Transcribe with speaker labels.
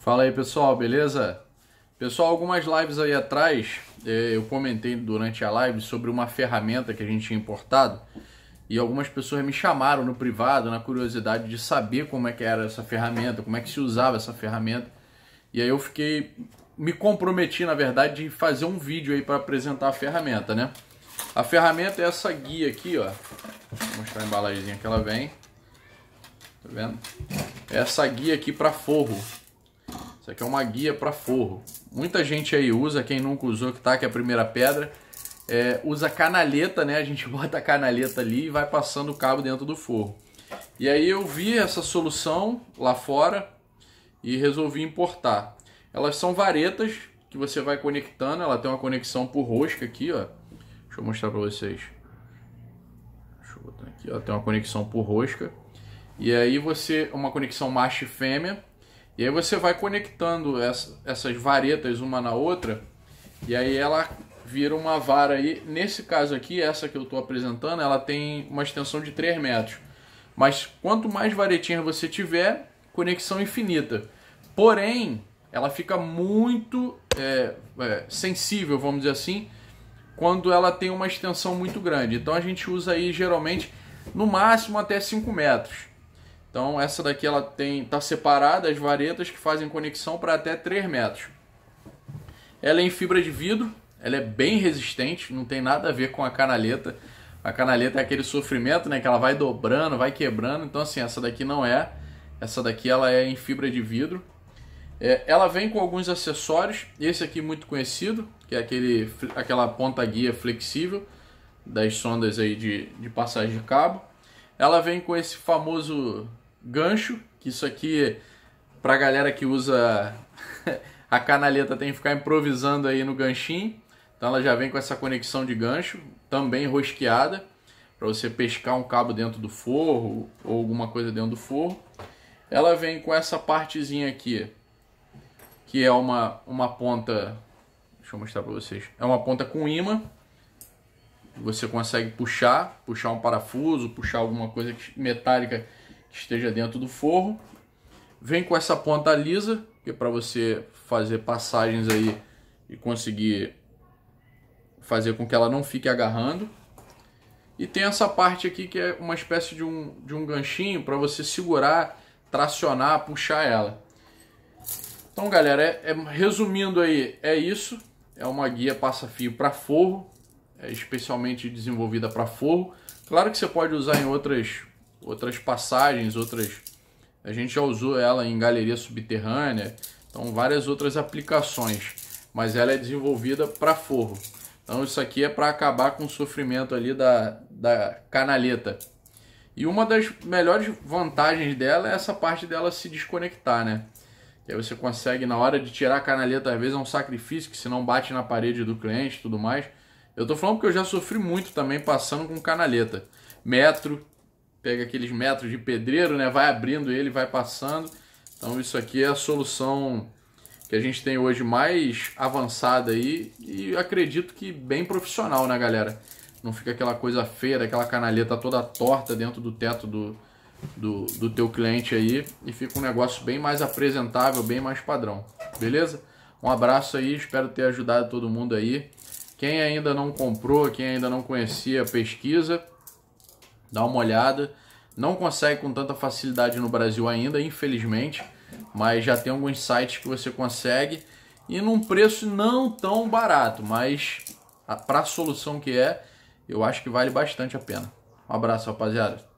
Speaker 1: Fala aí pessoal, beleza? Pessoal, algumas lives aí atrás eh, eu comentei durante a live sobre uma ferramenta que a gente tinha importado e algumas pessoas me chamaram no privado na curiosidade de saber como é que era essa ferramenta, como é que se usava essa ferramenta. E aí eu fiquei me comprometi, na verdade, de fazer um vídeo aí para apresentar a ferramenta, né? A ferramenta é essa guia aqui, ó. Vou mostrar a embalagem que ela vem. Tá vendo? É essa guia aqui para forro. Isso aqui é uma guia para forro. Muita gente aí usa, quem nunca usou, que tá aqui a primeira pedra, é, usa canaleta, né? A gente bota a canaleta ali e vai passando o cabo dentro do forro. E aí eu vi essa solução lá fora e resolvi importar. Elas são varetas que você vai conectando, ela tem uma conexão por rosca aqui, ó. Deixa eu mostrar para vocês. Deixa eu botar aqui, ó, tem uma conexão por rosca. E aí você, uma conexão macho e fêmea, e aí você vai conectando essa, essas varetas uma na outra, e aí ela vira uma vara aí. Nesse caso aqui, essa que eu estou apresentando, ela tem uma extensão de 3 metros. Mas quanto mais varetinhas você tiver, conexão infinita. Porém, ela fica muito é, é, sensível, vamos dizer assim, quando ela tem uma extensão muito grande. Então a gente usa aí geralmente no máximo até 5 metros. Então essa daqui ela tem tá separada as varetas que fazem conexão para até 3 metros. Ela é em fibra de vidro, ela é bem resistente, não tem nada a ver com a canaleta. A canaleta é aquele sofrimento, né, que ela vai dobrando, vai quebrando. Então assim, essa daqui não é. Essa daqui ela é em fibra de vidro. É, ela vem com alguns acessórios, esse aqui muito conhecido, que é aquele, aquela ponta guia flexível das sondas aí de, de passagem de cabo. Ela vem com esse famoso gancho, que isso aqui para galera que usa a canaleta tem que ficar improvisando aí no ganchinho. Então ela já vem com essa conexão de gancho, também rosqueada, para você pescar um cabo dentro do forro ou alguma coisa dentro do forro. Ela vem com essa partezinha aqui, que é uma, uma ponta, deixa eu mostrar para vocês, é uma ponta com imã. Você consegue puxar, puxar um parafuso, puxar alguma coisa metálica que esteja dentro do forro. Vem com essa ponta lisa, que é para você fazer passagens aí e conseguir fazer com que ela não fique agarrando. E tem essa parte aqui que é uma espécie de um, de um ganchinho para você segurar, tracionar, puxar ela. Então, galera, é, é, resumindo aí, é isso. É uma guia passa-fio para forro, é especialmente desenvolvida para forro. Claro que você pode usar em outras outras passagens, outras. A gente já usou ela em galeria subterrânea, então várias outras aplicações, mas ela é desenvolvida para forro. Então isso aqui é para acabar com o sofrimento ali da, da canaleta. E uma das melhores vantagens dela é essa parte dela se desconectar, né? Que aí você consegue, na hora de tirar a canaleta, às vezes é um sacrifício, que se não bate na parede do cliente e tudo mais. Eu tô falando porque eu já sofri muito também passando com canaleta. Metro, pega aqueles metros de pedreiro, né? Vai abrindo ele, vai passando. Então isso aqui é a solução que a gente tem hoje mais avançada aí e acredito que bem profissional, né, galera? Não fica aquela coisa feia, aquela canaleta toda torta dentro do teto do, do, do teu cliente aí e fica um negócio bem mais apresentável, bem mais padrão, beleza? Um abraço aí, espero ter ajudado todo mundo aí. Quem ainda não comprou, quem ainda não conhecia, pesquisa. Dá uma olhada. Não consegue com tanta facilidade no Brasil ainda, infelizmente, mas já tem alguns sites que você consegue e num preço não tão barato, mas para a solução que é, eu acho que vale bastante a pena. Um abraço, rapaziada.